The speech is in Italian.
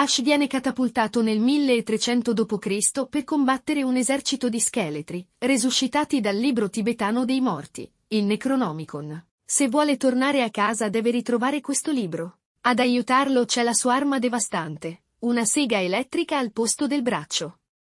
Ash viene catapultato nel 1300 d.C. per combattere un esercito di scheletri, resuscitati dal libro tibetano dei morti, il Necronomicon. Se vuole tornare a casa deve ritrovare questo libro. Ad aiutarlo c'è la sua arma devastante, una sega elettrica al posto del braccio.